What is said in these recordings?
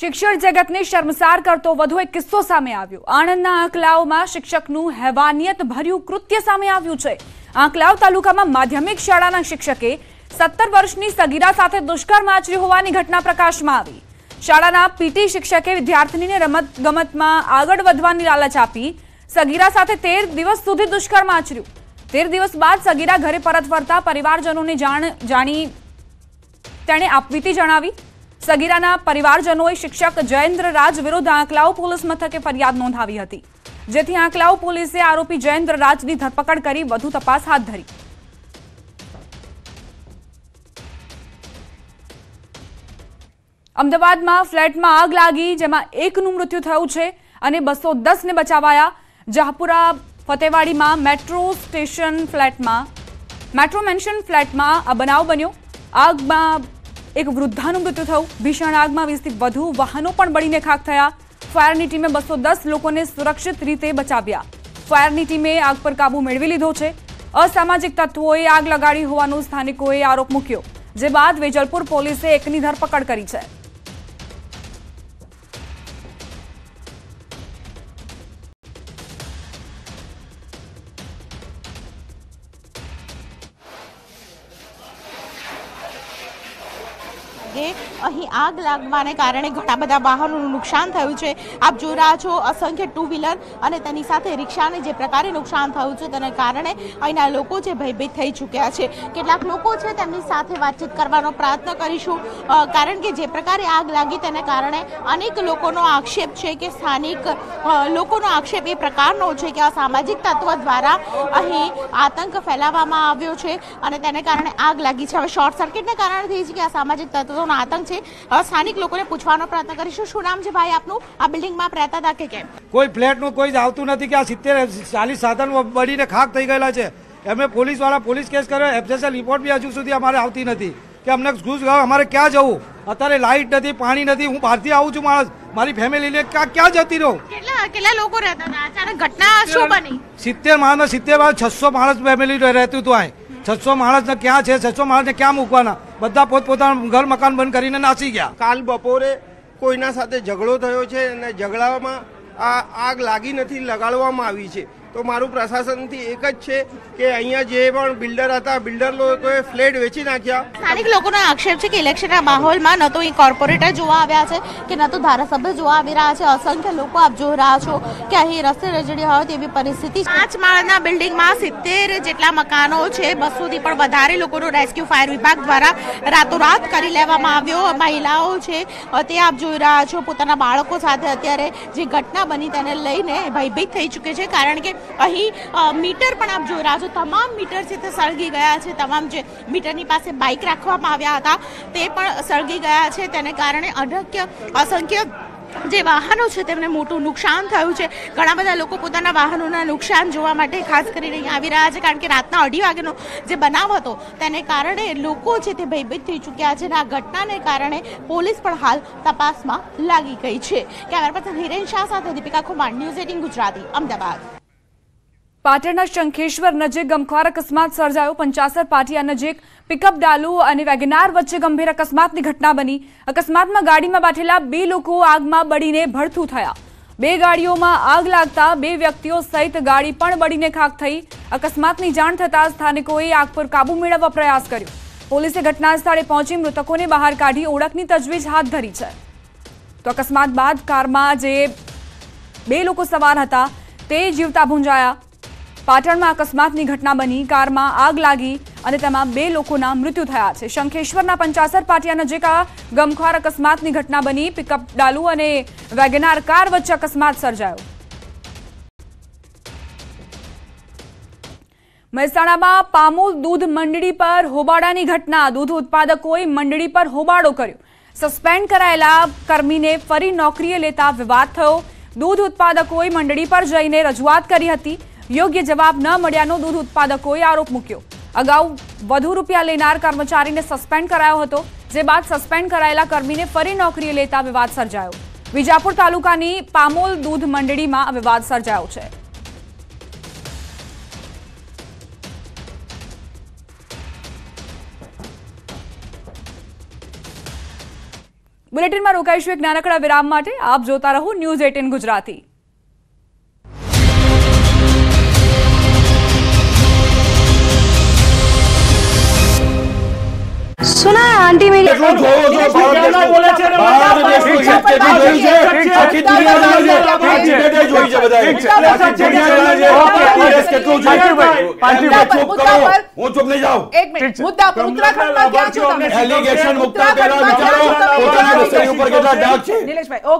શિક્ષણ જગતને શર્મસાર કરતો વધુ એક કિસ્સો સામે આવ્યો આણંદના આંકલાઓમાં શિક્ષકનું હેવાનિયત ભર્યું કૃત્ય સામે આવ્યું છે આંકલાવ તાલુકામાં માધ્યમિક શાળાના શિક્ષકે સત્તર વર્ષની સગીરા સાથે દુષ્કર્મ આચર્યું હોવાની ઘટના પ્રકાશમાં આવી શાળાના પીટી શિક્ષકે વિદ્યાર્થીનીને રમત ગમતમાં આગળ વધવાની લાલચ આપી સગીરા સાથે તેર દિવસ સુધી દુષ્કર્મ આચર્યું તેર દિવસ બાદ સગીરા ઘરે પરત ફરતા પરિવારજનોને જાણ જાણી તેણે આપવીતી જણાવી સગીરાના પરિવારજનોએ શિક્ષક જયેન્દ્ર રાજ વિરુદ્ધ આંકલાવ પોલીસ મથકે ફરિયાદ નોંધાવી હતી જેથી આંકલાવ પોલીસે આરોપી જયેન્દ્ર રાજની ધરપકડ કરી વધુ તપાસ હાથ ધરી અમદાવાદમાં ફ્લેટમાં આગ લાગી જેમાં એકનું મૃત્યુ થયું છે અને બસો દસને બચાવાયા જહાપુરા ફતેવાડીમાં મેટ્રો સ્ટેશન ફ્લેટમાં મેટ્રો મેન્શન ફ્લેટમાં આ બનાવ બન્યો આગમાં एक वृद्धाનું તો થાઉ ભીષણ આગમાં 20થી વધુ વાહનો પણ બળીને ખાખ થયા ફાયરની ટીમે 210 લોકોને સુરક્ષિત રીતે બચાવ્યા ફાયરની ટીમે આગ પર કાબૂ મેળવી લીધો છે અસામાજિક તત્વોએ આગ લગાડી હોવાનો સ્થાનિકોએ આરોપ મૂક્યો જે બાદ વેજલપુર પોલીસે એકની ધરપકડ કરી છે આગ લાગવાને કારણે ઘણા બધા વાહનોનું નુકસાન થયું છે આપ જોઈ રહ્યા છો અસંખ્ય ટુ વ્હીલર અને તેની સાથે રિક્ષાને જે પ્રકારે નુકસાન થયું છે તેના કારણે અહીંના લોકો જે ભયભીત થઈ ચૂક્યા છે કેટલાક લોકો છે તેમની સાથે વાતચીત કરવાનો પ્રયત્ન કરીશું કારણ કે જે પ્રકારે આગ લાગી તેના કારણે અનેક લોકોનો આક્ષેપ છે કે સ્થાનિક લોકોનો આક્ષેપ એ પ્રકારનો છે કે આ સામાજિક તત્વ દ્વારા અહીં આતંક ફેલાવવામાં આવ્યો છે અને તેને કારણે આગ લાગી છે હવે શોર્ટ સર્કિટને કારણે થઈ છે કે આ સામાજિક તત્વોનો આતંક છે સ્થાનિક લોકોને પૂછવાનો પ્રયત્ન કરીશું શું નામ છે ભાઈ આપનું આ બિલ્ડિંગમાં આપ રહેતા હતા કે કેમ કોઈ ફ્લેટનું કોઈ જ આવતું નથી કે આ સિત્તેર ચાલીસ સાધન બળીને ખાક થઈ ગયેલા છે એમને પોલીસવાળા પોલીસ કેસ કર્યો એફએસએલ રિપોર્ટ બી હજુ સુધી અમારે આવતી નથી કે અમને ઘૂસ ગયો અમારે ક્યાં જવું અત્યારે લાઇટ નથી પાણી નથી હું બહારથી આવું છું માણસ મારી ફેમિલીને ક્યાં ક્યાં જતી રહું કેટલા લોકો રહેતા હતા ઘટના શું બની સિત્તેર માણસ સિત્તેર માણસ છસો માણસ ફેમિલી રહેતું હતું અહીં છસો માણસને ક્યાં છે છસો માણસને ક્યાં મૂકવાના બધા પોતપોતાના ઘર મકાન બંધ કરીને નાસી ગયા કાલ બપોરે કોઈના સાથે ઝઘડો થયો છે અને ઝઘડામાં આ આગ લાગી નથી લગાડવામાં આવી છે તો મારું પ્રશાસનથી એક જ છે કે અહીંયા જે પણ બિલ્ડર હતા બિલ્ડર લોકોએ ફ્લેટ વેચી નાખ્યા સ્થાનિક લોકોનો આક્ષેપ છે કે ઇલેક્શનના માહોલમાં ન તો અહીં કોર્પોરેટર જોવા આવ્યા છે કે ન તો ધારાસભ્ય જોવા આવી રહ્યા છે અસંખ્ય લોકો આપ જોઈ રહ્યા છો કે અહીં રસ્તે રજડી હોય તેવી પરિસ્થિતિ પાંચ માળના બિલ્ડિંગમાં સિત્તેર જેટલા મકાનો છે બસોથી પણ વધારે લોકોનો રેસ્ક્યુ ફાયર વિભાગ દ્વારા રાતોરાત કરી લેવામાં આવ્યો મહિલાઓ છે તે આપ જોઈ રહ્યા છો પોતાના બાળકો સાથે અત્યારે જે ઘટના બની તેને લઈને ભયભીત થઈ ચૂકે છે કારણ કે અહીં મીટર પણ આપ જોઈ રહ્યા છો તમામ મીટર છે તે સળગી ગયા છે તમામ જે મીટરની પાસે બાઇક રાખવામાં આવ્યા હતા તે પણ સળગી ગયા છે તેને કારણે અનક્ય અસંખ્ય જે વાહનો છે તેમને મોટું નુકસાન થયું છે ઘણા બધા લોકો પોતાના વાહનોના નુકસાન જોવા માટે ખાસ કરીને અહીં આવી રહ્યા છે કારણ કે રાતના અઢી વાગ્યાનો જે બનાવ હતો તેને કારણે લોકો છે તે ભયભીત થઈ ચૂક્યા છે અને આ ઘટનાને કારણે પોલીસ પણ હાલ તપાસમાં લાગી ગઈ છે કેમેરા પર્સન હિરેન શાહ સાથે દીપિકા ખુમાર ન્યૂઝ એટીન ગુજરાતી અમદાવાદ પાટણના શંખેશ્વર નજીક ગમખ્વાર અકસ્માત સર્જાયો પંચાસર પાટિયા નજીક પિકઅપ ડાલુ અને વેગનાર વચ્ચે ગંભીર અકસ્માતની ઘટના બની અકસ્માતમાં ગાડીમાં બેઠેલા બે લોકો આગમાં બળીને ભડથું થયા બે ગાડીઓમાં આગ લાગતા બે વ્યક્તિઓ સહિત ગાડી પણ બળીને ખાક થઈ અકસ્માતની જાણ થતાં સ્થાનિકોએ આગ પર કાબૂ મેળવવા પ્રયાસ કર્યો પોલીસે ઘટના સ્થળે પહોંચી મૃતકોને બહાર કાઢી ઓળખની તજવીજ હાથ ધરી છે તો અકસ્માત બાદ કારમાં જે બે લોકો સવાર હતા તે જીવતા ભૂંજાયા પાટણમાં અકસ્માતની ઘટના બની કારમાં આગ લાગી અને તેમાં બે લોકોના મૃત્યુ થયા છે શંખેશ્વરના પંચાસર પાટિયા નજીક આ ગમખ્વાર અકસ્માતની ઘટના બની પિકઅપ ડાલુ અને વેગેનાર કાર વચ્ચે અકસ્માત સર્જાયો મહેસાણામાં પામોલ દૂધ મંડળી પર હોબાળાની ઘટના દૂધ ઉત્પાદકોએ મંડળી પર હોબાળો કર્યો સસ્પેન્ડ કરાયેલા કર્મીને ફરી નોકરીએ લેતા વિવાદ થયો દૂધ ઉત્પાદકોએ મંડળી પર જઈને રજૂઆત કરી હતી યોગ્ય જવાબ ન મળ્યાનો દૂધ ઉત્પાદકોએ આરોપ મૂક્યો અગાઉ વધુ રૂપિયા લેનાર કર્મચારીને સસ્પેન્ડ કરાયો હતો જે બાદ સસ્પેન્ડ કરાયેલા કર્મીને ફરી નોકરીએ લેતા વિવાદ સર્જાયો વિજાપુર તાલુકાની પામોલ દૂધ મંડળીમાં વિવાદ સર્જાયો છે બુલેટિનમાં રોકાઈશું એક નાનકડા વિરામ માટે આપ જોતા રહો ન્યૂઝ એટીન ગુજરાતી મલ્ટીમીડિયા બોલે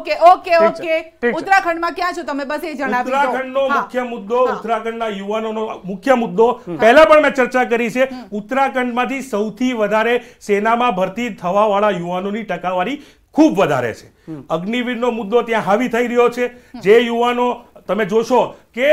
છે આખી ઉત્તરાખંડમાં ક્યાં છો તમે એલિગેશન મુક્તા બસ એ જણાવી દો ઉત્તરાખંડનો મુખ્ય મુદ્દો ઉત્તરાખંડના નો મુખ્ય મુદ્દો પહેલા પણ મેં ચર્ચા કરી છે ઉત્તરાખંડમાંથી સૌથી વધારે સેનામાં ભરતી થવાવાળા યુવાનોની ટકાવારી ખૂબ વધારે છે અગ્નિવીરનો મુદ્દો ત્યાં હાવી થઈ રહ્યો છે જે યુવાનો તમે જોશો કે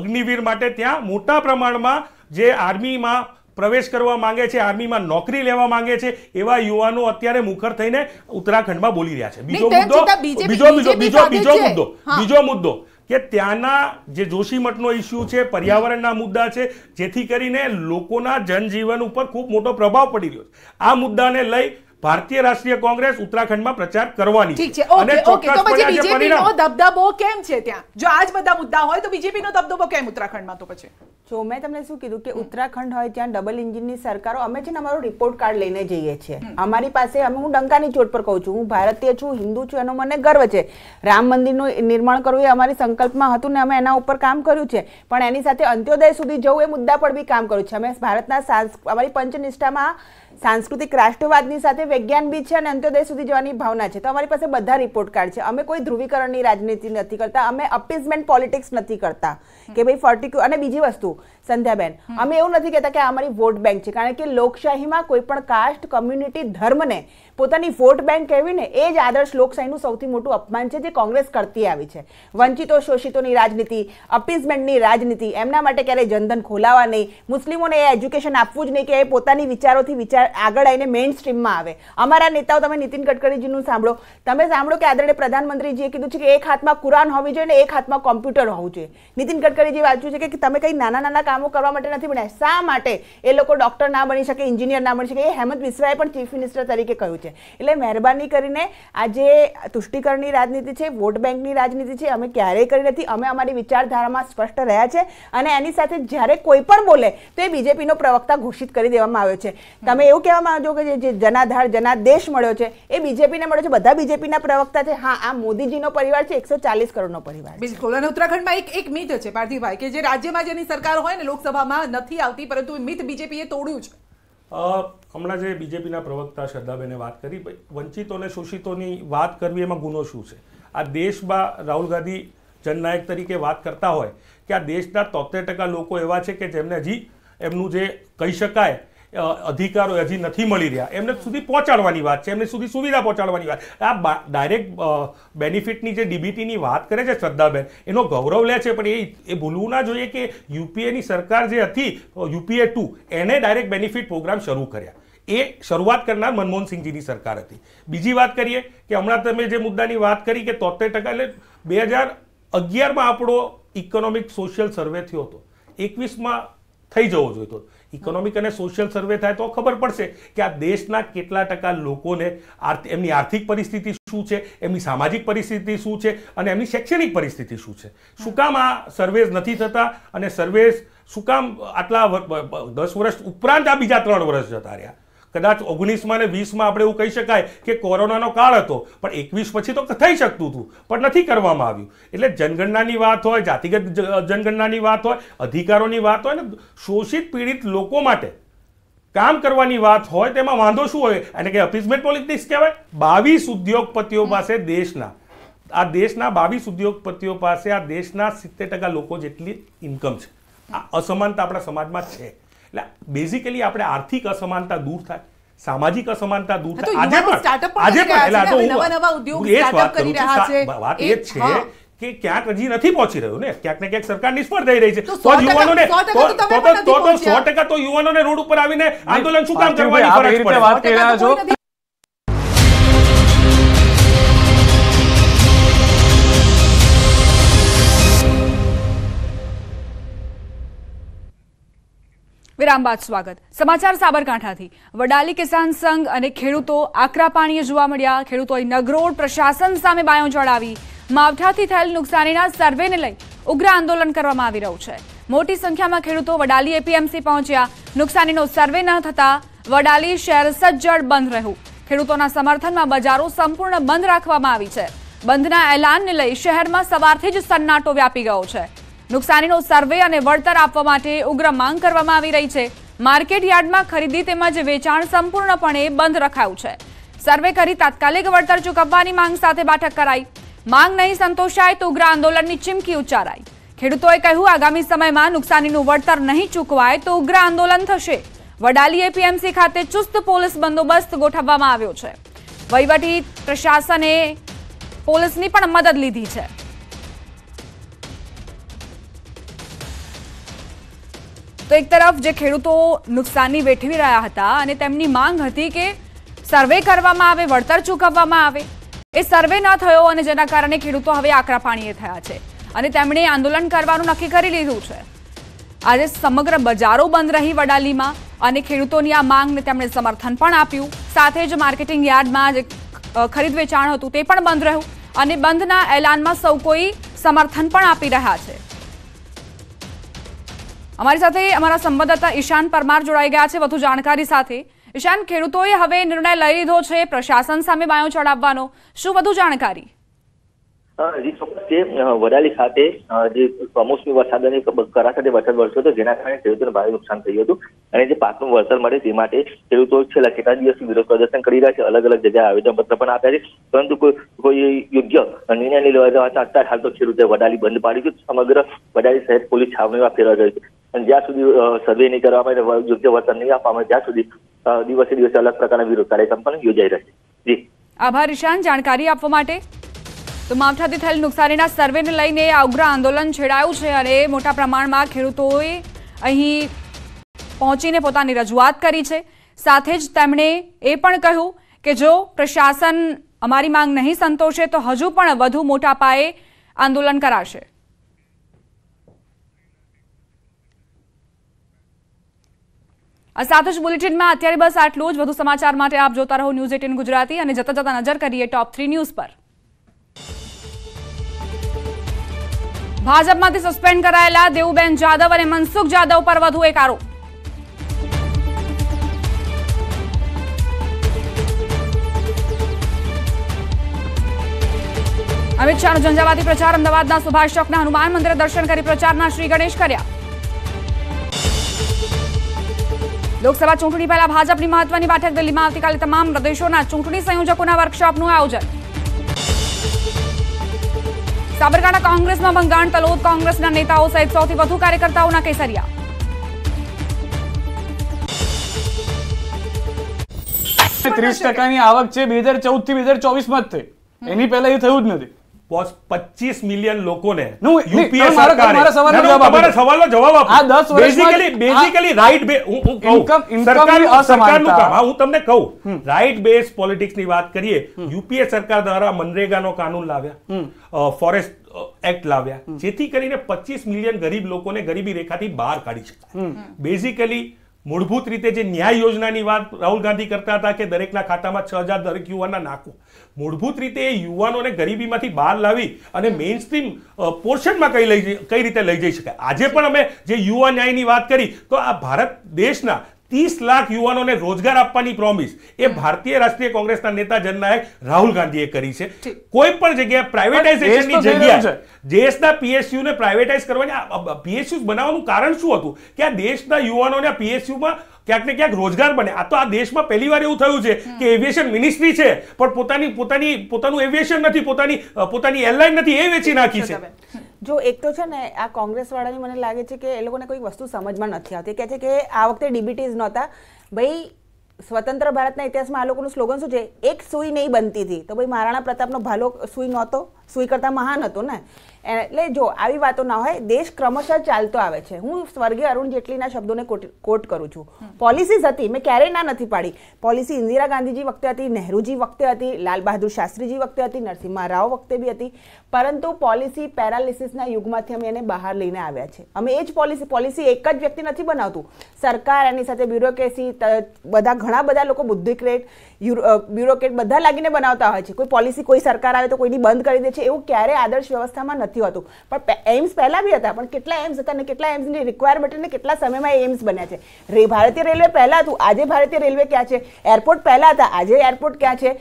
અગ્નિવીર માટે ત્યાં મોટા પ્રમાણમાં જે આર્મીમાં પ્રવેશ કરવા માંગે છે આર્મીમાં નોકરી લેવા માંગે છે એવા યુવાનો અત્યારે મુખર થઈને ઉત્તરાખંડમાં બોલી રહ્યા છે બીજો મુદ્દો બીજો બીજો બીજો બીજો મુદ્દો બીજો મુદ્દો કે ત્યાંના જે જોશીમઠનો ઇસ્યુ છે પર્યાવરણના મુદ્દા છે જેથી કરીને લોકોના જનજીવન ઉપર ખૂબ મોટો પ્રભાવ પડી રહ્યો છે આ મુદ્દાને લઈ ભારતીય રાષ્ટ્રીય કોંગ્રેસ ઉત્તરાખંડમાં પ્રચાર કરવાની ઠીક છે ઓકે ઓકે તો પછી બીજેપીનો દબદબો કેમ છે ત્યાં જો આજ બધા મુદ્દા હોય તો બીજેપીનો દબદબો કેમ ઉત્તરાખંડમાં તો પછી જો મેં તમને શું કીધું કે ઉત્તરાખંડ હોય ત્યાં ડબલ એન્જિનની સરકારો અમે છે ને અમારો રિપોર્ટ કાર્ડ લઈને જઈએ છીએ અમારી પાસે અમે હું ડંકાની ચોટ પર કહું છું હું ભારતીય છું હિન્દુ છું એનો મને ગર્વ છે રામ મંદિરનું નિર્માણ કરવું એ અમારી સંકલ્પમાં હતું ને અમે એના ઉપર કામ કર્યું છે પણ એની સાથે અંત્યોદય સુધી જવું એ મુદ્દા પર બી કામ કર્યું છે અમે ભારતના અમારી પંચનિષ્ઠામાં સાંસ્કૃતિક રાષ્ટ્રવાદની સાથે વિજ્ઞાન બી છે અને અંત્યોદય સુધી જવાની ભાવના છે તો અમારી પાસે બધા રિપોર્ટ કાર્ડ છે અમે કોઈ ધ્રુવીકરણની રાજનીતિ નથી કરતા અમે અપીઝમેન્ટ પોલિટિક્સ નથી કરતા કે ભાઈ ફર્ટિક્યુ અને બીજી વસ્તુ સંધ્યાબેન અમે એવું નથી કહેતા કે આ અમારી વોટ બેંક છે કારણ કે લોકશાહીમાં કોઈ પણ કાસ્ટ કમ્યુનિટી ધર્મને પોતાની વોટ બેંક કહેવીને એ જ આદર્શ લોકશાહીનું સૌથી મોટું અપમાન છે જે કોંગ્રેસ કરતી આવી છે વંચિતો શોષિતોની રાજનીતિ અપીઝમેન્ટની રાજનીતિ એમના માટે ક્યારેય જનધન ખોલાવા નહીં મુસ્લિમોને એ એજ્યુકેશન આપવું જ નહીં કે એ પોતાની વિચારોથી વિચાર આગળ આવીને મેઇન સ્ટ્રીમમાં આવે અમારા નેતાઓ તમે નીતિન ગડકરીજીનું સાંભળો તમે સાંભળો કે આદરણીય પ્રધાનમંત્રીજીએ કીધું છે કે એક હાથમાં કુરાન હોવી જોઈએ અને એક હાથમાં કોમ્પ્યુટર હોવું જોઈએ નીતિન ગડકરીજી વાંચ્યું છે કે તમે કંઈ નાના નાના કામો કરવા માટે નથી બન્યા શા માટે એ લોકો ડૉક્ટર ના બની શકે ઇન્જિનિયર ના બની શકે એ હેમંત મિશ્રાએ પણ ચીફ મિનિસ્ટર તરીકે કહ્યું છે એટલે મહેરબાની કરીને આ જે તુષ્ટિકરણની રાજનીતિ છે વોટ બેંકની રાજનીતિ છે અમે ક્યારેય કરી નથી અમે અમારી વિચારધારામાં સ્પષ્ટ રહ્યા છે અને એની સાથે જ્યારે કોઈ પણ બોલે તો એ બીજેપીનો પ્રવક્તા ઘોષિત કરી દેવામાં આવ્યો છે તમે એવું કહેવામાં આવજો કે જે જનાધાર જનાદેશ મળ્યો છે એ બીજેપીને મળ્યો છે બધા બીજેપીના પ્રવક્તા છે હા આ મોદીજીનો પરિવાર છે એકસો ચાલીસ કરોડનો પરિવાર બિલકુલ અને ઉત્તરાખંડમાં એક એક મિથ છે પાર્થિવભાઈ કે જે રાજ્યમાં જેની સરકાર હોય ને લોકસભામાં નથી આવતી પરંતુ મિથ બીજેપીએ તોડ્યું છે હમણાં જે બીજેપીના પ્રવક્તા શ્રદ્ધાબેને વાત કરી વંચિતોને શોષિતોની વાત કરવી એમાં ગુનો શું છે આ દેશમાં રાહુલ ગાંધી જનનાયક તરીકે વાત કરતા હોય કે આ દેશના તોતેર ટકા લોકો એવા છે કે જેમને હજી એમનું જે કહી શકાય અધિકારો હજી નથી મળી રહ્યા એમને સુધી પહોંચાડવાની વાત છે એમને સુધી સુવિધા પહોંચાડવાની વાત આ ડાયરેક્ટ બેનિફિટની જે ડીબીટીની વાત કરે છે શ્રદ્ધાબેન એનો ગૌરવ લે છે પણ એ એ ભૂલવું ના જોઈએ કે યુપીએની સરકાર જે હતી યુપીએ ટુ એને ડાયરેક્ટ બેનિફિટ પ્રોગ્રામ શરૂ કર્યા એ શરૂઆત કરનાર મનમોહનસિંહજીની સરકાર હતી બીજી વાત કરીએ કે હમણાં તમે જે મુદ્દાની વાત કરી કે તોતેર ટકા એટલે બે હજાર અગિયારમાં આપણો ઇકોનોમિક સોશિયલ સર્વે થયો હતો એકવીસમાં થઈ જવો જોઈએ તો ઇકોનોમિક અને સોશિયલ સર્વે થાય તો ખબર પડશે કે આ દેશના કેટલા ટકા લોકોને એમની આર્થિક પરિસ્થિતિ શું છે એમની સામાજિક પરિસ્થિતિ શું છે અને એમની શૈક્ષણિક પરિસ્થિતિ શું છે શું કામ આ સર્વેઝ નથી થતા અને સર્વેઝ શું કામ આટલા દસ વર્ષ ઉપરાંત આ બીજા ત્રણ વર્ષ જતા રહ્યા કદાચ ઓગણીસમાં ને વીસમાં આપણે એવું કહી શકાય કે કોરોનાનો કાળ હતો પણ એકવીસ પછી તો થઈ શકતું હતું પણ નથી કરવામાં આવ્યું એટલે જનગણનાની વાત હોય જાતિગત જનગણનાની વાત હોય અધિકારોની વાત હોય ને શોષિત પીડિત લોકો માટે કામ કરવાની વાત હોય તેમાં વાંધો શું હોય એને કે અપીઝમેન્ટ પોલિટિક્સ કહેવાય બાવીસ ઉદ્યોગપતિઓ પાસે દેશના આ દેશના બાવીસ ઉદ્યોગપતિઓ પાસે આ દેશના સિત્તેર ટકા લોકો જેટલી ઇન્કમ છે આ અસમાનતા આપણા સમાજમાં છે એટલે બેઝિકલી આપણે આર્થિક અસમાનતા દૂર થાય સામાજિક અસમાનતા દૂર થાય આજે પણ આજે પણ એટલે નવા નવા વાત એ છે કે ક્યાંક હજી નથી પહોંચી રહ્યું ને ક્યાંક ને ક્યાંક સરકાર નિષ્ફળ થઈ રહી છે તો યુવાનોને તો તો સો ટકા તો યુવાનોને રોડ ઉપર આવીને આંદોલન શું કામ કરવાની ફરજ પડે વિરામ બાદ સ્વાગત સમાચાર સાબરકાંઠાથી વડાલી કિસાન સંઘ અને ખેડૂતો આકરા પાણીએ જોવા મળ્યા ખેડૂતોએ નગરોળ પ્રશાસન સામે બાયો ચડાવી માવઠાથી થયેલ નુકસાનીના સર્વેને લઈ ઉગ્ર આંદોલન કરવામાં આવી રહ્યું છે મોટી સંખ્યામાં ખેડૂતો વડાલી એપીએમસી પહોંચ્યા નુકસાનીનો સર્વે ન થતા વડાલી શહેર સજ્જડ બંધ રહ્યું ખેડૂતોના સમર્થનમાં બજારો સંપૂર્ણ બંધ રાખવામાં આવી છે બંધના એલાનને લઈ શહેરમાં સવારથી જ સન્નાટો વ્યાપી ગયો છે નુકસાનીનો સર્વે અને વળતર આપવા માટે ઉગ્ર માંગ કરવામાં આવી રહી છે માર્કેટ યાર્ડમાં ખરીદી તેમજ વેચાણ સંપૂર્ણપણે બંધ રખાયું છે સર્વે કરી તાત્કાલિક વળતર ચૂકવવાની માંગ સાથે બેઠક કરાઈ માંગ નહીં સંતોષાય તો ઉગ્ર આંદોલનની ચીમકી ઉચ્ચારાઈ ખેડૂતોએ કહ્યું આગામી સમયમાં નુકસાનીનું વળતર નહીં ચૂકવાય તો ઉગ્ર આંદોલન થશે વડાલી એપીએમસી ખાતે ચુસ્ત પોલીસ બંદોબસ્ત ગોઠવવામાં આવ્યો છે વહીવટી પ્રશાસને પોલીસની પણ મદદ લીધી છે તો એક તરફ જે ખેડૂતો નુકસાની વેઠવી રહ્યા હતા અને તેમની માંગ હતી કે સર્વે કરવામાં આવે વળતર ચૂકવવામાં આવે એ સર્વે ન થયો અને જેના કારણે ખેડૂતો હવે આકરા પાણીએ થયા છે અને તેમણે આંદોલન કરવાનું નક્કી કરી લીધું છે આજે સમગ્ર બજારો બંધ રહી વડાલીમાં અને ખેડૂતોની આ માંગને તેમણે સમર્થન પણ આપ્યું સાથે જ માર્કેટિંગ યાર્ડમાં જે ખરીદ વેચાણ હતું તે પણ બંધ રહ્યું અને બંધના એલાનમાં સૌ કોઈ સમર્થન પણ આપી રહ્યા છે અમારી સાથે અમારા સંવાદદાતા ઈશાન પરમાર જોડાઈ ગયા છે વધુ જાણકારી સાથે ઈશાન ખેડૂતોએ હવે નિર્ણય લઈ લીધો છે પ્રશાસન સામે બાયો ચડાવવાનો શું વધુ જાણકારી વડાલી ખાતે જે કમોસમી વરસાદ અને કરા સાથે વરસાદ વરસ્યો હતો જેના કારણે ખેડૂતોને ભારે નુકસાન થયું હતું અને જે પાકનું વરસાદ મળે તે માટે ખેડૂતો છેલ્લા કેટલા દિવસ વિરોધ પ્રદર્શન કરી રહ્યા છે અલગ અલગ જગ્યાએ આવેદનપત્ર પણ આપ્યા છે પરંતુ કોઈ કોઈ યોગ્ય નિર્ણય લેવા જવાતા અત્યારે હાલ તો ખેડૂતોએ વડાલી બંધ પાડી છે સમગ્ર વડાલી શહેર પોલીસ છાવણીમાં ફેરવા ગયું છે અને જ્યાં સુધી સર્વે નહીં કરવામાં આવે યોગ્ય વળતર નહીં આપવામાં જ્યાં સુધી દિવસે દિવસે અલગ પ્રકારના વિરોધ કાર્યક્રમ પણ યોજાઈ રહ્યા જી આભાર ઈશાન જાણકારી આપવા માટે તો માવઠાથી થયેલ નુકસાનીના સર્વેને લઈને આ ઉગ્ર આંદોલન છેડાયું છે અને મોટા પ્રમાણમાં ખેડૂતોએ અહીં પહોંચીને પોતાની રજૂઆત કરી છે સાથે જ તેમણે એ પણ કહ્યું કે જો પ્રશાસન અમારી માંગ નહીં સંતોષે તો હજુ પણ વધુ મોટા પાયે આંદોલન કરાશે આ સાથે જ બુલેટિનમાં અત્યારે બસ આટલું જ વધુ સમાચાર માટે આપ જોતા રહો ન્યૂઝ એટીન ગુજરાતી અને જતા જતા નજર કરીએ ટોપ થ્રી ન્યૂઝ પર ભાજપમાંથી સસ્પેન્ડ કરાયેલા દેવુબેન જાદવ અને મનસુખ જાદવ પર વધુ એક આરોપ અમિત શાહનો ઝંઝાવાતી પ્રચાર અમદાવાદના સુભાષ ચોકના હનુમાન મંદિરે દર્શન કરી પ્રચારના શ્રી ગણેશ કર્યા લોકસભા ચૂંટણી પહેલા ભાજપની મહત્વની બેઠક દિલ્હીમાં આવતીકાલે તમામ પ્રદેશોના ચૂંટણી સંયોજકોના વર્કશોપનું આયોજન સાબરકાંઠા કોંગ્રેસમાં બંગાણ તલોદ કોંગ્રેસના નેતાઓ સહિત સૌથી વધુ કાર્યકર્તાઓના કેસરિયા ત્રીસ ટકાની આવક છે બે હજાર ચૌદ થી બે હજાર ચોવીસ માં જ થઈ એની પહેલા એ થયું જ નથી પચીસ મિલિયન લોકોને સવાલનો જવાબ આપો બેઝિકલી બેઝિકલી રાઈટ બે હું હું તમને કહું રાઈટ બેઝ ની વાત કરીએ યુપીએ સરકાર દ્વારા મનરેગાનો કાનૂન લાવ્યા ફોરેસ્ટ એક્ટ લાવ્યા જેથી કરીને પચીસ મિલિયન ગરીબ લોકોને ગરીબી રેખાથી બહાર કાઢી શકાય બેઝિકલી મૂળભૂત રીતે જે ન્યાય યોજનાની વાત રાહુલ ગાંધી કરતા હતા કે દરેકના ખાતામાં છ હજાર દરેક યુવાનના નાખો મૂળભૂત રીતે એ યુવાનોને ગરીબીમાંથી બહાર લાવી અને મેઇન સ્ટ્રીમ પોર્શનમાં કઈ લઈ કઈ રીતે લઈ જઈ શકાય આજે પણ અમે જે યુવા ન્યાયની વાત કરી તો આ ભારત દેશના ત્રીસ લાખ યુવાનોને રોજગાર આપવાની પ્રોમિસ એ ભારતીય રાષ્ટ્રીય કોંગ્રેસના નેતા જનનાયક રાહુલ ગાંધીએ કરી છે કોઈ પણ જગ્યાએ પ્રાઇવેટાઇઝેશનની જગ્યા દેશના પીએસયુને પ્રાઇવેટાઇઝ કરવાની પીએસયુ બનાવવાનું કારણ શું હતું કે આ દેશના યુવાનોને પીએસયુમાં ક્યાંક ને ક્યાંક રોજગાર બને આ તો આ દેશમાં પહેલી વાર એવું થયું છે કે એવિએશન મિનિસ્ટ્રી છે પણ પોતાની પોતાની પોતાનું એવિએશન નથી પોતાની પોતાની એરલાઇન નથી એ વેચી નાખી છે જો એક તો છે ને આ કોંગ્રેસ વાળાની મને લાગે છે કે એ લોકોને કોઈ વસ્તુ સમજમાં નથી આવતી કે છે કે આ વખતે ડીબીટીઝ નહોતા ભાઈ સ્વતંત્ર ભારતના ઇતિહાસમાં આ લોકોનું સ્લોગન શું છે એક સુઈ નહીં બનતી હતી તો ભાઈ મહારાણા પ્રતાપનો ભાલો સુઈ નહોતો સુઈ કરતા મહાન હતો ને એટલે જો આવી વાતો ના હોય દેશ ક્રમશઃ ચાલતો આવે છે હું સ્વર્ગીય અરુણ જેટલીના શબ્દોને કોટ કરું છું પોલિસીઝ હતી મેં ક્યારેય ના નથી પાડી પોલિસી ઇન્દિરા ગાંધીજી વખતે હતી નહેરુજી વખતે હતી લાલ બહાદુર શાસ્ત્રીજી વખતે હતી નરસિંહ રાવ વખતે બી હતી પરંતુ પોલિસી પેરાલિસિસના યુગમાંથી અમે એને બહાર લઈને આવ્યા છે અમે એ જ પોલિસી પોલિસી એક જ વ્યક્તિ નથી બનાવતું સરકાર એની સાથે બ્યુરોક્રેસી બધા ઘણા બધા લોકો બુદ્ધિક્રેટ બ્યુરોક્રેટ બધા લાગીને બનાવતા હોય છે કોઈ પોલિસી કોઈ સરકાર આવે તો કોઈની બંધ કરી દે છે એવું ક્યારેય આદર્શ વ્યવસ્થામાં નથી હોતું પણ એમ્સ પહેલા બી હતા પણ કેટલા એમ્સ હતા અને કેટલા એમ્સની રિક્વાયરમેન્ટ અને કેટલા સમયમાં એમ્સ બન્યા છે રે ભારતીય રેલવે પહેલાં હતું આજે ભારતીય રેલવે ક્યાં છે એરપોર્ટ પહેલાં હતા આજે એરપોર્ટ ક્યાં છે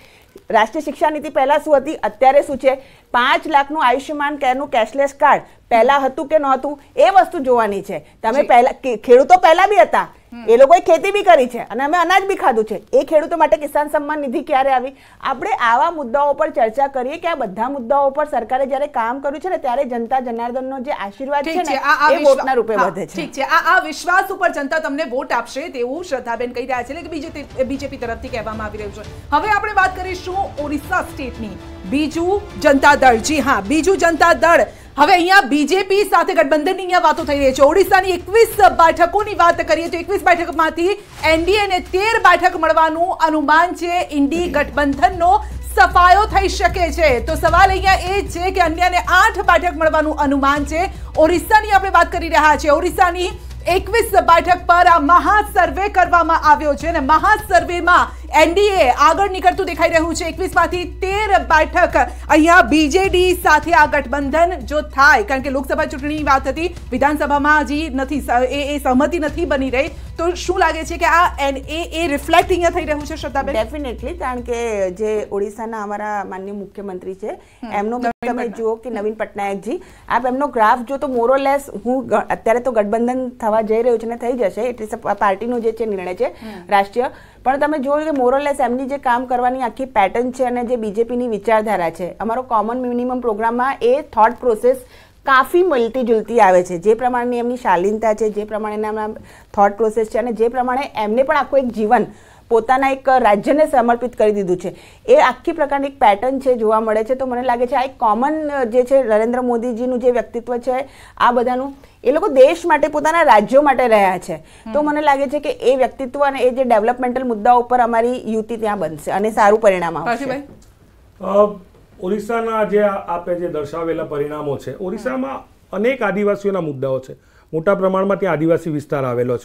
રાષ્ટ્રીય શિક્ષા નીતિ પહેલાં શું હતી અત્યારે શું છે પાંચ લાખનું આયુષ્યમાન કેરનું કેશલેસ કાર્ડ પહેલા હતું કે નહોતું એ વસ્તુ જોવાની છે તમે પહેલા ખેડૂતો પહેલા બી હતા એ લોકોએ ખેતી બી કરી છે અને અમે અનાજ બી ખાધું છે એ ખેડૂતો માટે કિસાન સન્માન નિધિ ક્યારે આવી આપણે આવા મુદ્દાઓ પર ચર્ચા કરીએ કે આ બધા મુદ્દાઓ પર સરકારે જ્યારે કામ કર્યું છે ને ત્યારે જનતા જનાર્દનનો જે આશીર્વાદ છે ને એ વોટના રૂપે વધે છે ઠીક છે આ આ વિશ્વાસ ઉપર જનતા તમને વોટ આપશે તેવું શ્રદ્ધાબેન કહી રહ્યા છે કે બીજે બીજેપી તરફથી કહેવામાં આવી રહ્યું છે હવે આપણે વાત કરીશું ઓરિસ્સા સ્ટેટની બીજું જનતા દળ જી હા બીજું જનતા દળ હવે અહીંયા બીજેપી સાથે ગઠબંધનની અહીંયા વાતો થઈ રહી છે ઓડિશાની એકવીસ બેઠકોની વાત કરીએ તો એકવીસ બેઠકમાંથી એનડીએને તેર બેઠક મળવાનું અનુમાન છે ઇન્ડી ગઠબંધનનો સફાયો થઈ શકે છે તો સવાલ અહીંયા એ છે કે અન્યને આઠ બેઠક મળવાનું અનુમાન છે ઓરિસ્સાની આપણે વાત કરી રહ્યા છીએ ઓરિસ્સાની 21 સભાષક પર આ મહાસર્વે કરવામાં આવ્યો છે અને મહાસર્વેમાં NDA આગળ નિકરતું દેખાઈ રહ્યું છે 21માંથી 13 બેઠક અહીં BJP D સાથે આ ગઠબંધન જો થાય કારણ કે લોકસભા ચૂંટણીની વાત હતી વિધાનસભામાં હજી નથી એ सहमति નથી બની રહી તો શું લાગે છે કે આ એન એ એ રિફ્લેક્ટ અહીંયા થઈ રહ્યું છે શ્રદ્ધાબેન ડેફિનેટલી કારણ કે જે ઓડિશાના અમારા માન્ય મુખ્યમંત્રી છે એમનો તમે જુઓ કે નવીન પટનાયકજી આપ એમનો ગ્રાફ જો તો મોરોલેસ હું અત્યારે તો ગઠબંધન થવા જઈ રહ્યું છે ને થઈ જશે એટલે પાર્ટીનો જે છે નિર્ણય છે રાષ્ટ્રીય પણ તમે જોયું કે મોરોલેસ એમની જે કામ કરવાની આખી પેટર્ન છે અને જે બીજેપીની વિચારધારા છે અમારો કોમન મિનિમમ પ્રોગ્રામમાં એ થોટ પ્રોસેસ કાફી મળતી જુલતી આવે છે જે પ્રમાણેની એમની શાલીનતા છે જે પ્રમાણેના એમના થોટ પ્રોસેસ છે અને જે પ્રમાણે એમને પણ આખું એક જીવન પોતાના એક રાજ્યને સમર્પિત કરી દીધું છે એ આખી પ્રકારની એક પેટર્ન છે જોવા મળે છે તો મને લાગે છે આ એક કોમન જે છે નરેન્દ્ર મોદીજીનું જે વ્યક્તિત્વ છે આ બધાનું એ લોકો દેશ માટે પોતાના રાજ્યો માટે રહ્યા છે તો મને લાગે છે કે એ વ્યક્તિત્વ અને એ જે ડેવલપમેન્ટલ મુદ્દા ઉપર અમારી યુતિ ત્યાં બનશે અને સારું પરિણામ આવશે ઓરિસ્સાના જે આપે જે દર્શાવેલા પરિણામો છે ઓરિસ્સામાં અનેક આદિવાસીઓના મુદ્દાઓ છે મોટા પ્રમાણમાં ત્યાં આદિવાસી વિસ્તાર આવેલો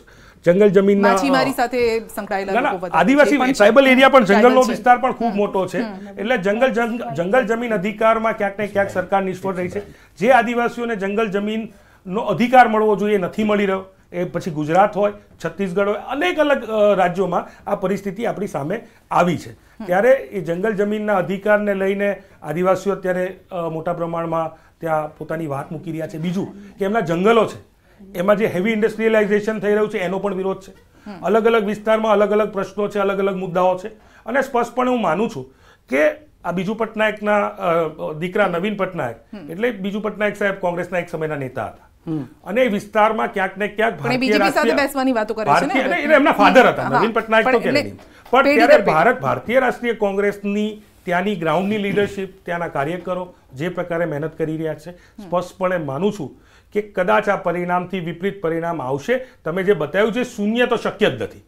છે જંગલ જમીન માછીમારી સાથે આદિવાસી ટ્રાઇબલ એરિયા પણ જંગલનો વિસ્તાર પણ ખૂબ મોટો છે એટલે જંગલ જંગલ જમીન અધિકારમાં ક્યાંક ને ક્યાંક સરકાર નિષ્ફળ રહી છે જે આદિવાસીઓને જંગલ જમીનનો અધિકાર મળવો જોઈએ નથી મળી રહ્યો એ પછી ગુજરાત હોય છત્તીસગઢ હોય અનેક અલગ રાજ્યોમાં આ પરિસ્થિતિ આપણી સામે આવી છે ત્યારે એ જંગલ જમીનના અધિકારને લઈને આદિવાસીઓ અત્યારે મોટા પ્રમાણમાં ત્યાં પોતાની વાત મૂકી રહ્યા છે બીજું કે એમના જંગલો છે એમાં જે હેવી ઇન્ડસ્ટ્રીયલાઇઝેશન થઈ રહ્યું છે એનો પણ વિરોધ છે અલગ અલગ વિસ્તારમાં અલગ અલગ પ્રશ્નો છે અલગ અલગ મુદ્દાઓ છે અને સ્પષ્ટપણે હું માનું છું કે આ બીજુ પટનાયકના દીકરા નવીન પટનાયક એટલે બીજુ પટનાયક સાહેબ કોંગ્રેસના એક સમયના નેતા હતા અને એ વિસ્તારમાં ક્યાંક ને ક્યાંક બીજેપી એમના ફાધર હતા નવીન પટનાયક તો પણ ત્યારે ભારત ભારતીય રાષ્ટ્રીય કોંગ્રેસની ત્યાંની ગ્રાઉન્ડની લીડરશિપ ત્યાંના કાર્યકરો જે પ્રકારે મહેનત કરી રહ્યા છે સ્પષ્ટપણે માનું છું કે કદાચ આ પરિણામથી વિપરીત પરિણામ આવશે તમે જે બતાવ્યું છે શૂન્ય તો શક્ય જ નથી